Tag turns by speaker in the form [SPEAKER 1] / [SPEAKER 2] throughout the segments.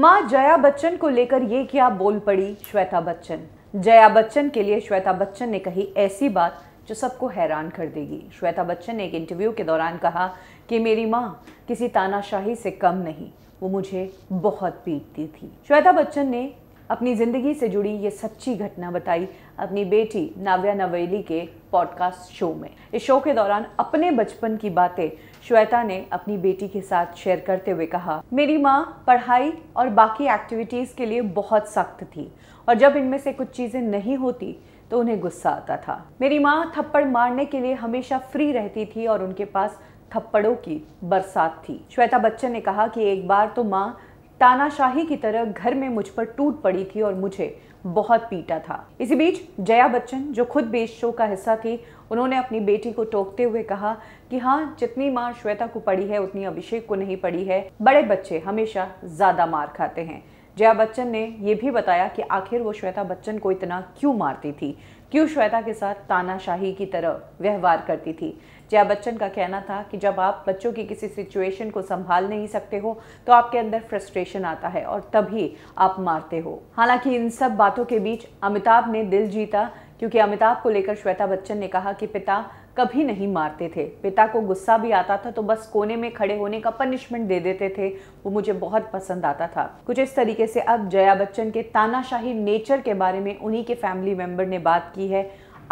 [SPEAKER 1] मां जया बच्चन को लेकर
[SPEAKER 2] ये क्या बोल पड़ी श्वेता बच्चन जया बच्चन के लिए श्वेता बच्चन ने कही ऐसी बात जो सबको हैरान कर देगी श्वेता बच्चन ने एक इंटरव्यू के दौरान कहा कि मेरी माँ किसी तानाशाही से कम नहीं वो मुझे बहुत पीटती थी श्वेता बच्चन ने अपनी ज़िंदगी से जुड़ी ये सच्ची घटना बताई अपनी बेटी नाव्या नवेली के पॉडकास्ट शो में इस शो के दौरान अपने बचपन की बातें श्वेता ने अपनी बेटी के साथ शेयर करते हुए कहा मेरी माँ पढ़ाई और बाकी एक्टिविटीज़ के लिए बहुत सख्त थी और जब इनमें से कुछ चीज़ें नहीं होती तो उन्हें गुस्सा आता था मेरी माँ थप्पड़ मारने के लिए हमेशा फ्री रहती थी और उनके पास थप्पड़ों की बरसात थी श्वेता बच्चन ने कहा कि एक बार तो माँ तानाशाही की तरह घर में मुझ पर टूट पड़ी थी और मुझे बहुत पीटा था इसी बीच जया बच्चन जो खुद बेस शो का हिस्सा थी उन्होंने अपनी बेटी को टोकते हुए कहा कि हाँ जितनी मार श्वेता को पड़ी है उतनी अभिषेक को नहीं पड़ी है बड़े बच्चे हमेशा ज़्यादा मार खाते हैं जया बच्चन ने यह भी बताया कि आखिर वो श्वेता बच्चन को इतना क्यों मारती थी क्यों श्वेता के साथ तानाशाही की तरह व्यवहार करती थी जया बच्चन का कहना था कि जब आप बच्चों की किसी सिचुएशन को संभाल नहीं सकते हो तो आपके अंदर फ्रस्ट्रेशन आता है और तभी आप मारते हो हालांकि इन सब बातों के बीच अमिताभ ने दिल जीता क्योंकि अमिताभ को लेकर श्वेता बच्चन ने कहा कि पिता कभी नहीं मारते थे पिता को गुस्सा भी आता था तो बस कोने में खड़े होने का पनिशमेंट दे देते थे वो मुझे बहुत पसंद आता था कुछ इस तरीके से अब जया बच्चन के तानाशाही नेचर के बारे में उन्हीं के फैमिली मेम्बर ने बात की है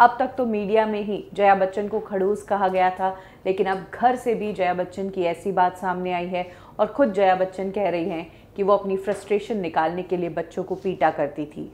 [SPEAKER 2] अब तक तो मीडिया में ही जया बच्चन को खड़ूस कहा गया था लेकिन अब घर से भी जया बच्चन की ऐसी बात सामने आई है और खुद जया बच्चन कह रही हैं कि वो अपनी फ्रस्ट्रेशन निकालने के लिए बच्चों
[SPEAKER 1] को पीटा करती थी